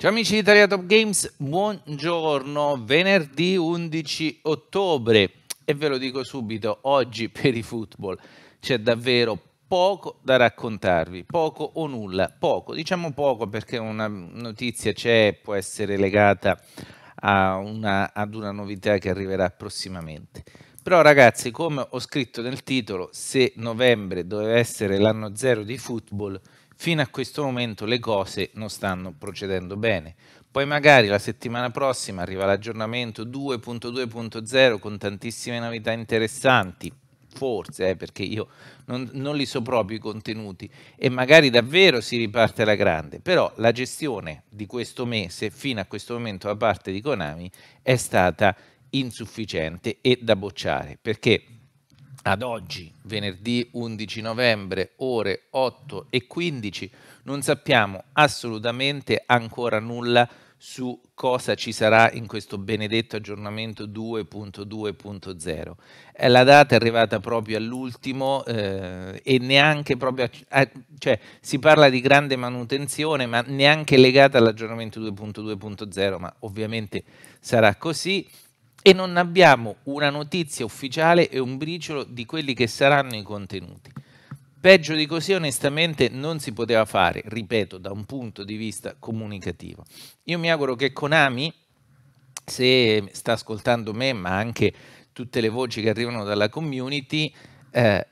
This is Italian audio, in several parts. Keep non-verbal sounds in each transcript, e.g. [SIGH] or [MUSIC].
Ciao amici di Italia Top Games, buongiorno, venerdì 11 ottobre e ve lo dico subito, oggi per i football c'è davvero poco da raccontarvi, poco o nulla, poco, diciamo poco perché una notizia c'è, può essere legata una, ad una novità che arriverà prossimamente. Però ragazzi, come ho scritto nel titolo, se novembre doveva essere l'anno zero di football, fino a questo momento le cose non stanno procedendo bene. Poi magari la settimana prossima arriva l'aggiornamento 2.2.0 con tantissime novità interessanti, forse eh, perché io non, non, li so proprio i contenuti e magari davvero si riparte la grande, però la gestione di questo mese fino a questo momento da parte di Konami è stata insufficiente e da bocciare perché ad oggi, venerdì 11 novembre, ore 8 e 15, non sappiamo assolutamente ancora nulla su cosa ci sarà in questo benedetto aggiornamento 2.2.0. Eh, la data è arrivata proprio all'ultimo eh, e neanche proprio, a, cioè si parla di grande manutenzione ma neanche legata all'aggiornamento 2.2.0, ma ovviamente sarà così e non abbiamo una notizia ufficiale e un briciolo di quelli che saranno i contenuti. Peggio di così onestamente non si poteva fare, ripeto, da un punto di vista comunicativo. Io mi auguro che Konami, se sta ascoltando me, ma anche tutte le voci che arrivano dalla community, eh,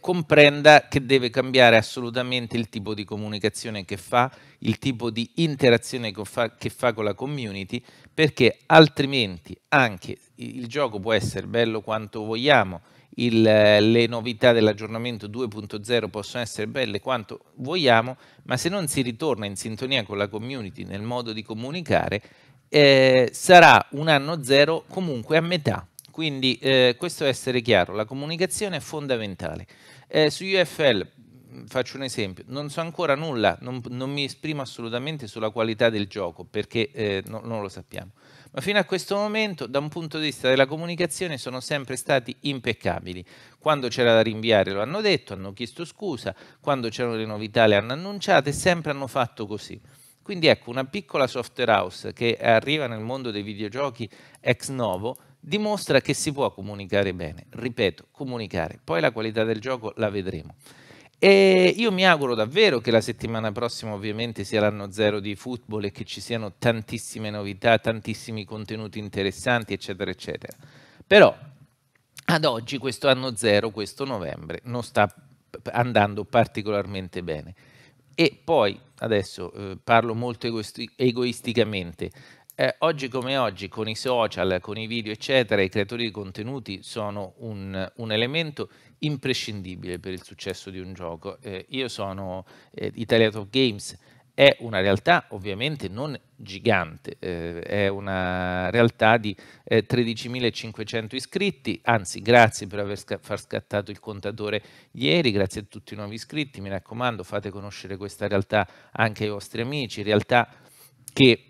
comprenda che deve cambiare assolutamente il tipo di comunicazione che fa, il tipo di interazione che fa, che fa, con la community, perché altrimenti anche il gioco può essere bello quanto vogliamo, il, le novità dell'aggiornamento 2.0 possono essere belle quanto vogliamo, ma se non si ritorna in sintonia con la community nel modo di comunicare, eh, sarà un anno zero comunque a metà. Quindi eh, questo deve essere chiaro, la comunicazione è fondamentale. Eh, su UFL mm, faccio un esempio, non so ancora nulla, non, non mi esprimo assolutamente sulla qualità del gioco perché eh, no, non lo sappiamo. Ma fino a questo momento, da un punto di vista della comunicazione, sono sempre stati impeccabili. Quando c'era da rinviare lo hanno detto, hanno chiesto scusa, quando c'erano le novità le hanno annunciate, sempre hanno fatto così. Quindi ecco, una piccola software house che arriva nel mondo dei videogiochi ex novo dimostra che si può comunicare bene. Ripeto, comunicare. Poi la qualità del gioco la vedremo. E io mi auguro davvero che la settimana prossima ovviamente sia l'anno zero di football e che ci siano tantissime novità, tantissimi contenuti interessanti, eccetera, eccetera. Però ad oggi questo anno zero, questo novembre, non sta andando particolarmente bene. E poi, adesso eh, parlo molto egoisticamente, eh, oggi come oggi, con i social, con i video, eccetera, i creatori di contenuti sono un, un elemento imprescindibile per il successo di un gioco. Eh, io sono eh, Italia Top Games, è una realtà ovviamente non gigante, eh, è una realtà di eh, 13.500 iscritti, anzi grazie per aver sca far scattato il contatore ieri, grazie a tutti i nuovi iscritti, mi raccomando fate conoscere questa realtà anche ai vostri amici, realtà che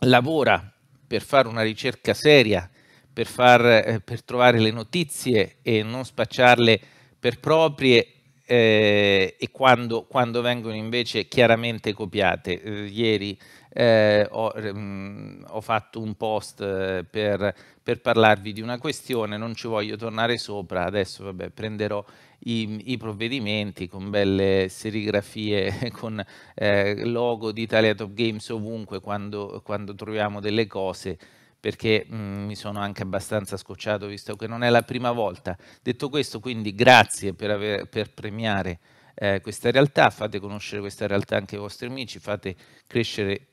lavora per fare una ricerca seria, per, far, eh, per trovare le notizie e non spacciarle per proprie eh, e quando, quando, vengono invece chiaramente copiate. Eh, ieri eh, ho, mh, ehm, ho, fatto un post eh, per, per, parlarvi di una questione, non ci voglio tornare sopra, adesso vabbè, prenderò i, i, provvedimenti con belle serigrafie, [LAUGHS] con eh, logo di Italia Top Games ovunque quando, quando troviamo delle cose perché mh, mm, mi sono anche abbastanza scocciato visto che non è la prima volta. Detto questo, quindi grazie per, aver, per premiare eh, questa realtà, fate conoscere questa realtà anche ai vostri amici, fate crescere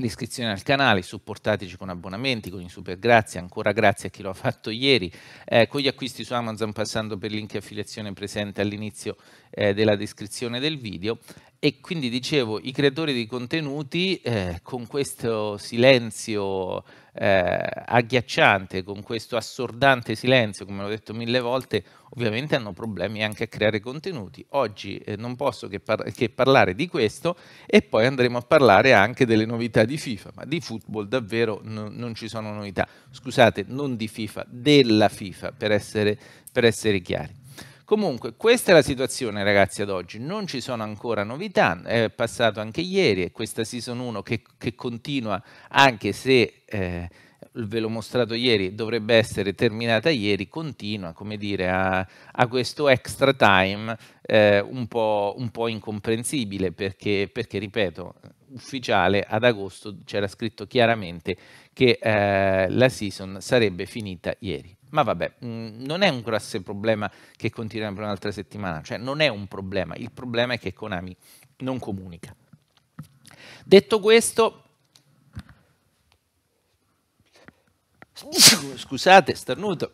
l'iscrizione al canale, supportateci con abbonamenti, con i super grazie, ancora grazie a chi lo ha fatto ieri, eh, con gli acquisti su Amazon passando per il link affiliazione presente all'inizio eh, della descrizione del video e quindi dicevo i creatori di contenuti eh, con questo silenzio eh, agghiacciante, con questo assordante silenzio, come ho detto mille volte, ovviamente hanno problemi anche a creare contenuti. Oggi eh, non posso che, par che, parlare di questo e poi andremo a parlare anche delle novità di FIFA, ma di football davvero non ci sono novità. Scusate, non di FIFA, della FIFA, per essere, per essere chiari. Comunque, questa è la situazione ragazzi ad oggi, non ci sono ancora novità, è passato anche ieri e questa season 1 che, che continua anche se... Eh, ve l'ho mostrato ieri, dovrebbe essere terminata ieri, continua come dire, a, a questo extra time eh, un, po', un, po', incomprensibile perché, perché, ripeto, ufficiale ad agosto c'era scritto chiaramente che eh, la season sarebbe finita ieri. Ma vabbè, mh, mm, non è un grosso problema che continua per un'altra settimana, cioè non è un problema, il problema è che Konami non comunica. Detto questo, Scusate, starnuto.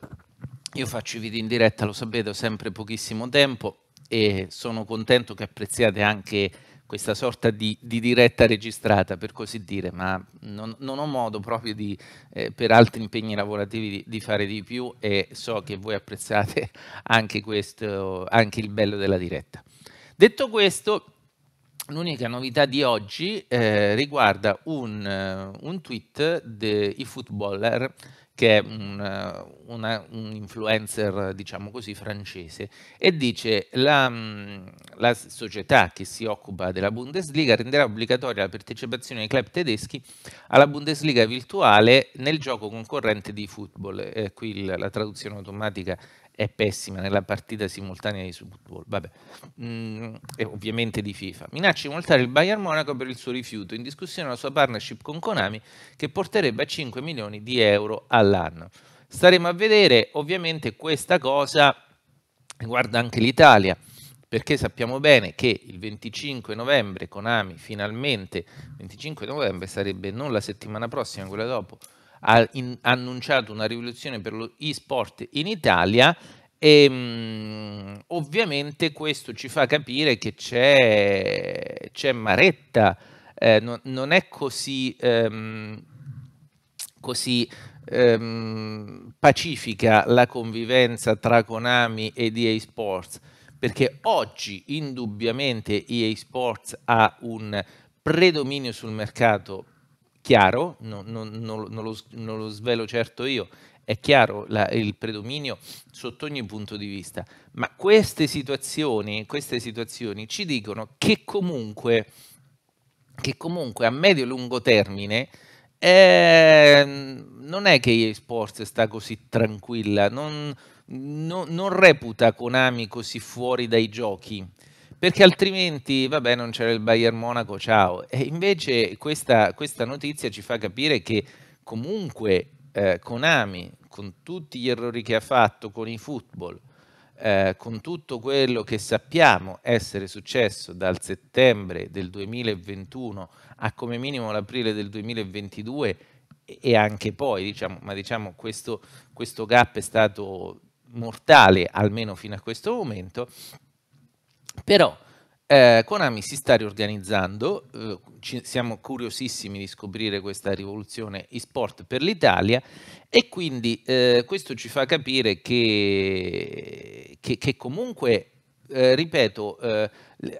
Io faccio i video in diretta, lo sapete, ho sempre pochissimo tempo e sono contento che apprezziate anche questa sorta di, di diretta registrata, per così dire, ma non, non ho modo proprio di, eh, per altri impegni lavorativi di, di, fare di più e so che voi apprezzate [LAUGHS] anche questo, anche il bello della diretta. Detto questo, L'unica novità di oggi eh, riguarda un, eh, un tweet di footballer che è un, eh, una, un, influencer, diciamo così, francese, e dice la, mm, la società che si occupa della Bundesliga renderà obbligatoria la partecipazione dei club tedeschi alla Bundesliga virtuale nel gioco concorrente di football. Eh, qui la, la traduzione automatica è pessima nella partita simultanea di football, vabbè, mm, e ovviamente di FIFA. Minaccia di multare il Bayern Monaco per il suo rifiuto, in discussione la sua partnership con Konami che porterebbe a 5 milioni di euro all'anno. Staremo a vedere, ovviamente questa cosa riguarda anche l'Italia, perché sappiamo bene che il 25 novembre Konami finalmente, 25 novembre sarebbe non la settimana prossima, quella dopo, ha in, annunciato una rivoluzione per lo e-sport in Italia e ehm, mh, ovviamente questo ci fa capire che c'è, c'è maretta, eh, no, non è così, ehm, così ehm, pacifica la convivenza tra Konami ed EA Sports, perché oggi indubbiamente EA Sports ha un predominio sul mercato chiaro, no, no, no, lo, non lo svelo certo io, è chiaro la, il predominio sotto ogni punto di vista, ma queste situazioni, queste situazioni ci dicono che comunque, che comunque a medio e lungo termine eh, non è che EA Sports sta così tranquilla, non, non, non reputa Konami così fuori dai giochi perché altrimenti, vabbè, non c'era il Bayern Monaco, ciao. E invece questa, questa notizia ci fa capire che comunque eh, Konami, con tutti gli errori che ha fatto con i football, eh, con tutto quello che sappiamo essere successo dal settembre del 2021 a come minimo l'aprile del 2022 e anche poi, diciamo, ma diciamo questo, questo gap è stato mortale almeno fino a questo momento, però eh, Konami si sta riorganizzando, eh, ci, siamo curiosissimi di scoprire questa rivoluzione e-sport per l'Italia e quindi eh, questo ci fa capire che, che, che comunque, eh, ripeto, eh,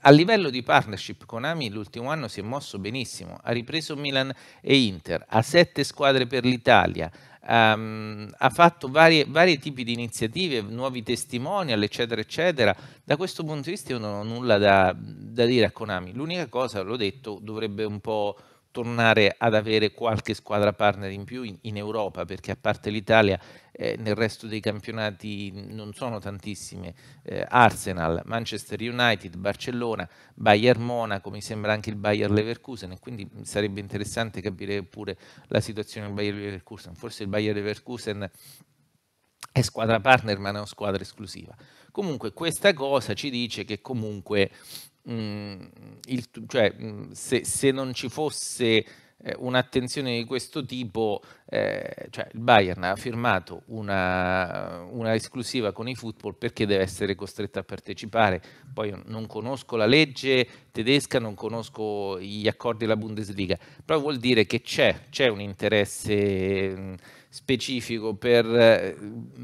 a livello di partnership con Ami l'ultimo anno si è mosso benissimo, ha ripreso Milan e Inter, ha sette squadre per l'Italia, um, ha fatto varie, vari tipi di iniziative, nuovi testimonial, eccetera, eccetera. Da questo punto di vista io non ho nulla da, da dire a Konami. L'unica cosa, l'ho detto, dovrebbe un po' tornare ad avere qualche squadra partner in più in, in Europa, perché a parte l'Italia eh, nel resto dei campionati non sono tantissime. Eh, Arsenal, Manchester United, Barcellona, Bayern Monaco, mi sembra anche il Bayern Leverkusen, e quindi sarebbe interessante capire pure la situazione del Bayern Leverkusen. Forse il Bayern Leverkusen è squadra partner ma non squadra esclusiva. Comunque questa cosa ci dice che comunque mh, mm, il, cioè, mh, mm, se, se, non ci fosse eh, un'attenzione di questo tipo, eh, cioè il Bayern ha firmato una, una, esclusiva con i football perché deve essere costretto a partecipare. Poi non conosco la legge tedesca, non conosco gli accordi della Bundesliga, però vuol dire che c'è, un interesse... Mh, mm, specifico per, eh,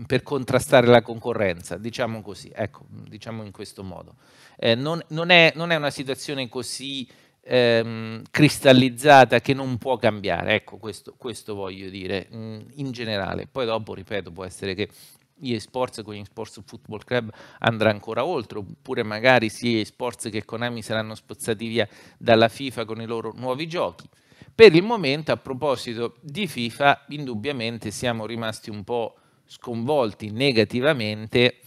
per, contrastare la concorrenza, diciamo così, ecco, diciamo in questo modo. Eh, non, non, è, non, è, una situazione così ehm, cristallizzata che non può cambiare, ecco, questo, questo voglio dire mm, in generale. Poi dopo, ripeto, può essere che gli esports con gli esports football club andrà ancora oltre, oppure magari sia gli esports che Konami saranno spazzati via dalla FIFA con i loro nuovi giochi. Per il momento, a proposito di FIFA, indubbiamente siamo rimasti un po' sconvolti negativamente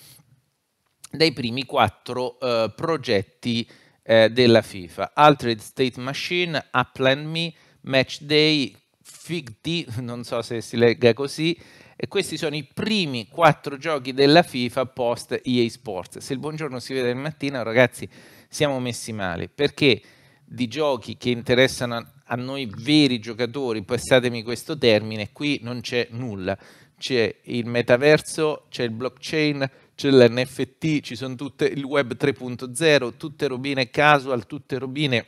dai primi quattro eh, progetti eh, della FIFA. Altered State Machine, Upland Me, Match Day, FIGD, non so se si legga così, e questi sono i primi quattro giochi della FIFA post EA Sports. Se il buongiorno si vede al mattino, ragazzi, siamo messi male, perché di giochi che interessano a noi veri giocatori, passatemi questo termine, qui non c'è nulla. C'è il metaverso, c'è il blockchain, c'è l'NFT, ci sono tutte il web 3.0, tutte robine casual, tutte robine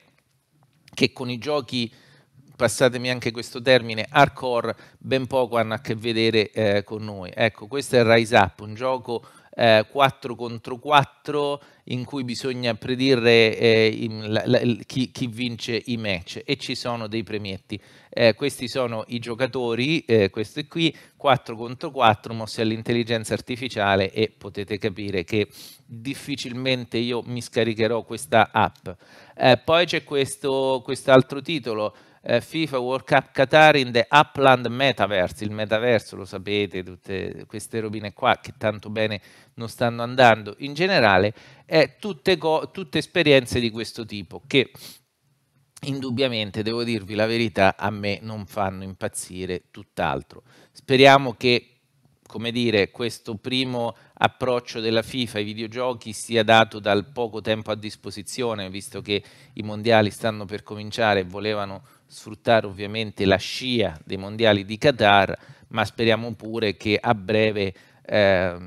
che con i giochi passatemi anche questo termine, hardcore, ben poco hanno a che vedere eh, con noi. Ecco, questo è Rise Up, un gioco eh, 4 contro 4 in cui bisogna predire eh, la, la, chi, chi, vince i match e ci sono dei premietti. Eh, questi sono i giocatori, eh, questo è qui, 4 contro 4 mossi all'intelligenza artificiale e potete capire che difficilmente io mi scaricherò questa app. Eh, poi c'è questo quest'altro titolo eh, FIFA World Cup Qatar in the Upland Metaverse, il metaverso, lo sapete, tutte queste robine qua che tanto bene non stanno andando in generale, è tutte, tutte esperienze di questo tipo che indubbiamente, devo dirvi la verità, a me non fanno impazzire tutt'altro. Speriamo che come dire, questo primo approccio della FIFA ai videogiochi sia dato dal poco tempo a disposizione, visto che i mondiali stanno per cominciare e volevano sfruttare ovviamente la scia dei mondiali di Qatar, ma speriamo pure che a breve eh,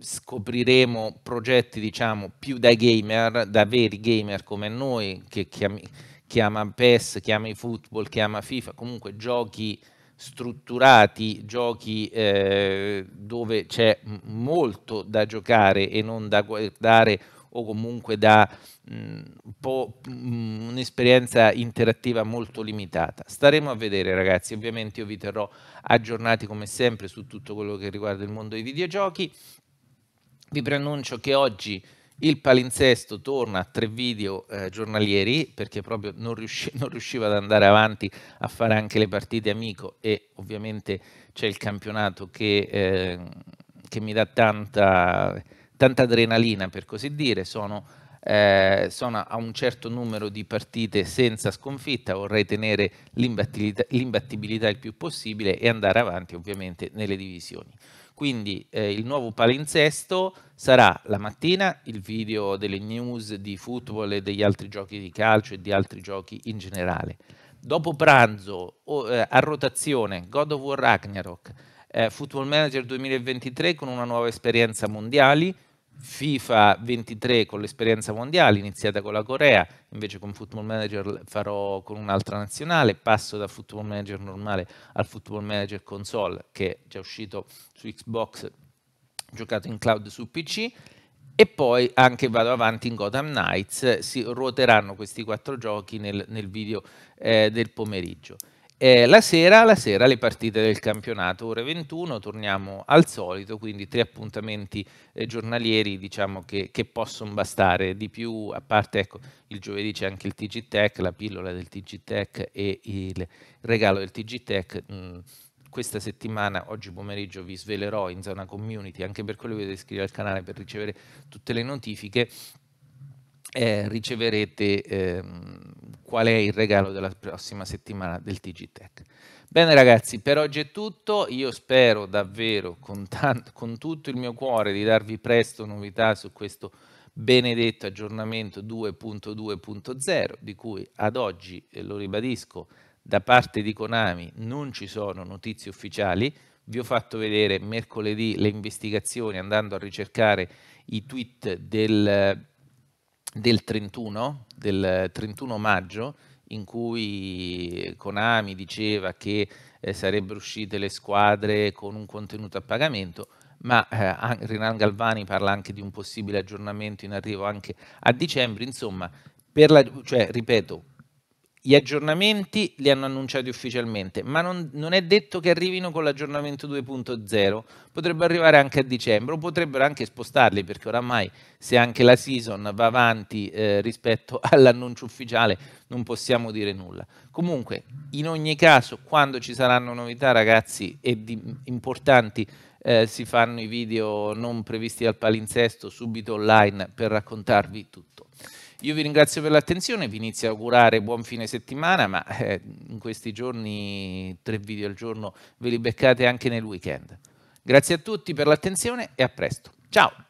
scopriremo progetti diciamo più da gamer, da veri gamer come noi, che chiami, chiama PES, chiama eFootball, chiama FIFA, comunque giochi strutturati, giochi eh, dove c'è molto da giocare e non da guardare o comunque da mm, mm, un'esperienza interattiva molto limitata. Staremo a vedere ragazzi, ovviamente io vi terrò aggiornati come sempre su tutto quello che riguarda il mondo dei videogiochi. Vi preannuncio che oggi il palinsesto torna a tre video eh, giornalieri perché proprio non, riusci [LAUGHS] non, riusciva ad andare avanti a fare anche le partite amico e ovviamente c'è il campionato che, eh, che mi dà tanta, tanta, adrenalina per così dire. Sono, eh, sono, a un certo numero di partite senza sconfitta, vorrei tenere l'imbattibilità il più possibile e andare avanti ovviamente nelle divisioni. Quindi eh, il nuovo palinsesto sarà la mattina il video delle news di football e degli altri giochi di calcio e di altri giochi in generale. Dopo pranzo o, eh, a rotazione God of War Ragnarok, eh, Football Manager 2023 con una nuova esperienza mondiali, FIFA 23 con l'esperienza mondiale, iniziata con la Corea, invece con Football Manager farò con un'altra nazionale, passo da Football Manager normale al Football Manager console che è già uscito su Xbox, giocato in cloud su PC e poi anche vado avanti in Gotham Knights, si ruoteranno questi quattro giochi nel, nel video eh, del pomeriggio. Eh, la, sera, la sera le partite del campionato, ore 21, torniamo al solito, quindi tre appuntamenti eh, giornalieri diciamo che, che, possono bastare di più, a parte ecco, il giovedì c'è anche il TG Tech, la pillola del TG Tech e il regalo del TG Tech. Mh, mm, questa settimana, oggi pomeriggio, vi svelerò in zona community, anche per quello che dovete iscrivere al canale per ricevere tutte le notifiche. Eh, riceverete ehm, qual è il regalo della prossima settimana del TG Tech. Bene ragazzi, per oggi è tutto, io spero davvero con, tanto, con tutto il mio cuore di darvi presto novità su questo benedetto aggiornamento 2.2.0 di cui ad oggi, lo ribadisco, da parte di Konami non ci sono notizie ufficiali, vi ho fatto vedere mercoledì le investigazioni andando a ricercare i tweet del del 31, del 31 maggio in cui Konami diceva che eh, sarebbero uscite le squadre con un contenuto a pagamento, ma eh, Renan Galvani parla anche di un possibile aggiornamento in arrivo anche a dicembre, insomma, la, cioè, ripeto, gli aggiornamenti li hanno annunciati ufficialmente, ma non, non è detto che arrivino con l'aggiornamento 2.0, potrebbero arrivare anche a dicembre o potrebbero anche spostarli perché oramai se anche la season va avanti eh, rispetto [LAUGHS] all'annuncio ufficiale non possiamo dire nulla. Comunque, in ogni caso, quando ci saranno novità ragazzi e di, importanti eh, si fanno i video non previsti dal palinsesto subito online per raccontarvi tutto. Io vi ringrazio per l'attenzione, vi inizio a augurare buon fine settimana, ma eh, in questi giorni tre video al giorno ve li beccate anche nel weekend. Grazie a tutti per l'attenzione e a presto. Ciao!